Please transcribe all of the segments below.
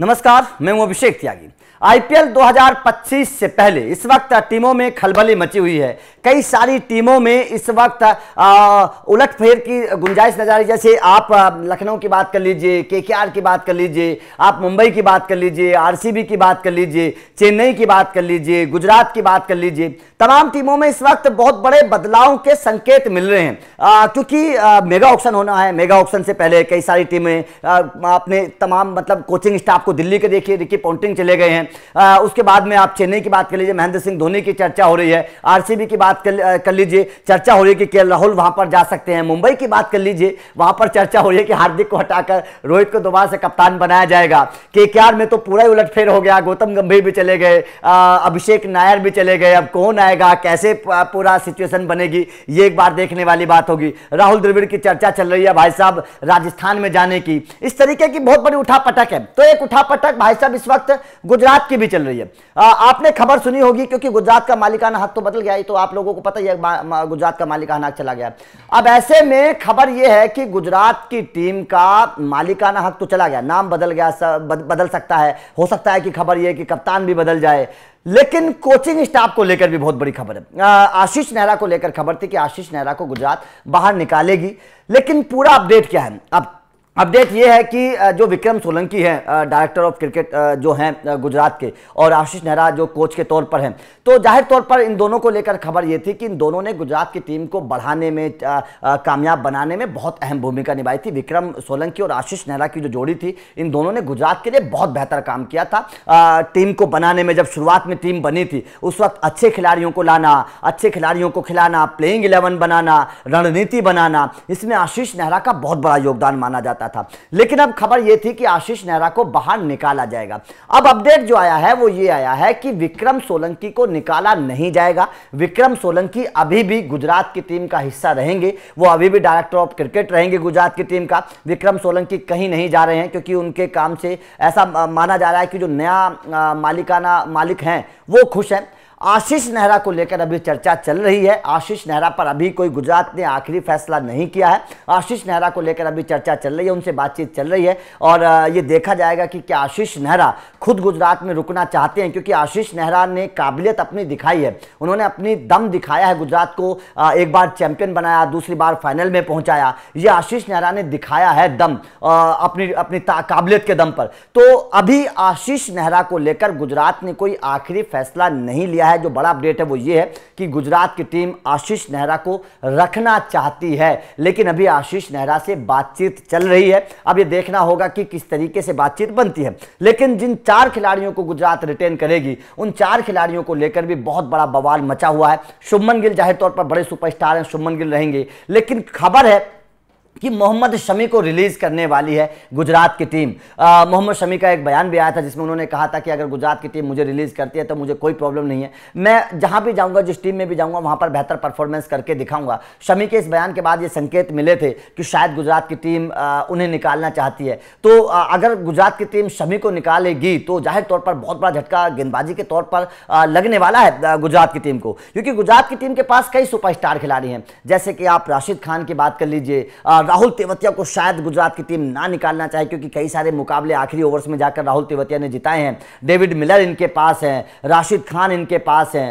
नमस्कार मैं हूं अभिषेक त्यागी आईपीएल 2025 से पहले इस वक्त टीमों में खलबली मची हुई है कई सारी टीमों में इस वक्त उलटफेर की गुंजाइश नजर आ रही जैसे आप लखनऊ की बात कर लीजिए केकेआर की बात कर लीजिए आप मुंबई की बात कर लीजिए आरसीबी की बात कर लीजिए चेन्नई की बात कर लीजिए गुजरात की बात कर लीजिए तमाम टीमों में इस वक्त बहुत बड़े बदलाव के संकेत मिल रहे हैं क्योंकि मेगा ऑप्शन होना है मेगा ऑप्शन से पहले कई सारी टीमें अपने तमाम मतलब कोचिंग स्टाफ आपको दिल्ली के देखिए रिकी पॉन्टिंग चले गए हैं आ, उसके बाद में आप चेन्नई की बात कर लीजिए महेंद्र सिंह धोनी की चर्चा हो रही है आरसीबी की बात कर, लीजिए चर्चा हो रही है कि के राहुल वहां पर जा सकते हैं मुंबई की बात कर लीजिए वहां पर चर्चा हो रही है कि हार्दिक को हटाकर रोहित को दोबारा से कप्तान बनाया जाएगा के में तो पूरा ही उलटफेर हो गया गौतम गंभीर भी चले गए अभिषेक नायर भी चले गए अब कौन आएगा कैसे पूरा सिचुएशन बनेगी ये एक बार देखने वाली बात होगी राहुल द्रविड़ की चर्चा चल रही है भाई साहब राजस्थान में जाने की इस तरीके की बहुत बड़ी उठा पटक है तो एक उठा उठापटक भाई साहब इस वक्त गुजरात की भी चल रही है आ, आपने खबर सुनी होगी क्योंकि गुजरात का मालिकाना हक तो बदल गया ये तो आप लोगों को पता ही है गुजरात का मालिकाना हक चला गया अब ऐसे में खबर यह है कि गुजरात की टीम का मालिकाना हक तो चला गया नाम बदल गया सब, बदल सकता है हो सकता है कि खबर यह कि कप्तान भी बदल जाए लेकिन कोचिंग स्टाफ को लेकर भी बहुत बड़ी खबर है आशीष नेहरा को लेकर खबर थी कि आशीष नेहरा को गुजरात बाहर निकालेगी लेकिन पूरा अपडेट क्या है अब अपडेट ये है कि जो विक्रम सोलंकी हैं डायरेक्टर ऑफ क्रिकेट जो हैं गुजरात के और आशीष नेहरा जो कोच के तौर पर हैं तो जाहिर तौर पर इन दोनों को लेकर खबर ये थी कि इन दोनों ने गुजरात की टीम को बढ़ाने में कामयाब बनाने में बहुत अहम भूमिका निभाई थी विक्रम सोलंकी और आशीष नेहरा की जो जोड़ी थी इन दोनों ने गुजरात के लिए बहुत बेहतर काम किया था टीम को बनाने में जब शुरुआत में टीम बनी थी उस वक्त अच्छे खिलाड़ियों को लाना अच्छे खिलाड़ियों को खिलाना प्लेइंग इलेवन बनाना रणनीति बनाना इसमें आशीष नेहरा का बहुत बड़ा योगदान माना जाता जाता था लेकिन अब खबर यह थी कि आशीष नेहरा को बाहर निकाला जाएगा अब अपडेट जो आया है वो ये आया है कि विक्रम सोलंकी को निकाला नहीं जाएगा विक्रम सोलंकी अभी भी गुजरात की टीम का हिस्सा रहेंगे वो अभी भी डायरेक्टर ऑफ क्रिकेट रहेंगे गुजरात की टीम का विक्रम सोलंकी कहीं नहीं जा रहे हैं क्योंकि उनके काम से ऐसा माना जा रहा है कि जो नया मालिकाना मालिक हैं वो खुश हैं आशीष नेहरा को लेकर अभी चर्चा चल रही है आशीष नेहरा पर अभी कोई गुजरात ने आखिरी फैसला नहीं किया है आशीष नेहरा को लेकर अभी चर्चा चल रही है उनसे बातचीत चल रही है और ये देखा जाएगा कि क्या आशीष नेहरा खुद गुजरात में रुकना चाहते हैं क्योंकि आशीष नेहरा ने काबिलियत अपनी दिखाई है उन्होंने अपनी दम दिखाया है गुजरात को एक बार चैंपियन बनाया दूसरी बार फाइनल में पहुंचाया ये आशीष नेहरा ने दिखाया है दम अपनी अपनी काबिलियत के दम पर तो अभी आशीष नेहरा को लेकर गुजरात ने कोई आखिरी फैसला नहीं लिया है है जो बड़ा अपडेट है वो ये है कि गुजरात की टीम आशीष नेहरा को रखना चाहती है लेकिन अभी आशीष नेहरा से बातचीत चल रही है अब ये देखना होगा कि किस तरीके से बातचीत बनती है लेकिन जिन चार खिलाड़ियों को गुजरात रिटेन करेगी उन चार खिलाड़ियों को लेकर भी बहुत बड़ा बवाल मचा हुआ है शुभमन गिल जाहिर तौर पर बड़े सुपरस्टार हैं शुभमन गिल रहेंगे लेकिन खबर है कि मोहम्मद शमी को रिलीज़ करने वाली है गुजरात की टीम मोहम्मद शमी का एक बयान भी आया था जिसमें उन्होंने कहा था कि अगर गुजरात की टीम मुझे रिलीज़ करती है तो मुझे कोई प्रॉब्लम नहीं है मैं जहां भी जाऊंगा जिस टीम में भी जाऊंगा वहां पर बेहतर परफॉर्मेंस करके दिखाऊंगा शमी के इस बयान के बाद ये संकेत मिले थे कि शायद गुजरात की टीम आ, उन्हें निकालना चाहती है तो आ, अगर गुजरात की टीम शमी को निकालेगी तो जाहिर तौर पर बहुत बड़ा झटका गेंदबाजी के तौर पर लगने वाला है गुजरात की टीम को क्योंकि गुजरात की टीम के पास कई सुपरस्टार खिलाड़ी हैं जैसे कि आप राशिद खान की बात कर लीजिए राहुल तेवतिया को शायद गुजरात की टीम ना निकालना चाहे क्योंकि कई सारे मुकाबले आखिरी ओवर्स में जाकर राहुल तेवतिया ने जिताए हैं डेविड मिलर इनके पास हैं राशिद खान इनके पास हैं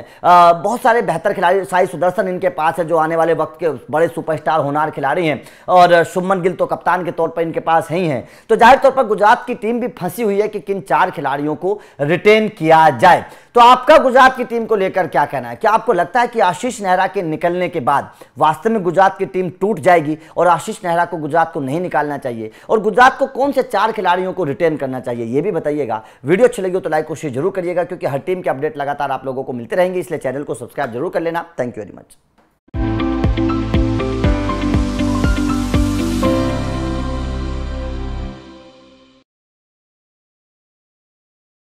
बहुत सारे बेहतर खिलाड़ी साई सुदर्शन इनके पास है जो आने वाले वक्त के बड़े सुपरस्टार होनार खिलाड़ी हैं और शुभमन गिल तो कप्तान के तौर पर इनके पास ही हैं तो जाहिर तौर पर गुजरात की टीम भी फंसी हुई है कि किन चार खिलाड़ियों को रिटेन किया जाए तो आपका गुजरात की टीम को लेकर क्या कहना है क्या आपको लगता है कि आशीष नेहरा के निकलने के बाद वास्तव में गुजरात की टीम टूट जाएगी और आशीष नेहरा को गुजरात को नहीं निकालना चाहिए और गुजरात को कौन से चार खिलाड़ियों को रिटेन करना चाहिए यह भी बताइएगा वीडियो अच्छी लगी हो तो लाइक कोशिश जरूर करिएगा क्योंकि हर टीम के अपडेट लगातार आप लोगों को मिलते रहेंगे इसलिए चैनल को सब्सक्राइब जरूर कर लेना थैंक यू वेरी मच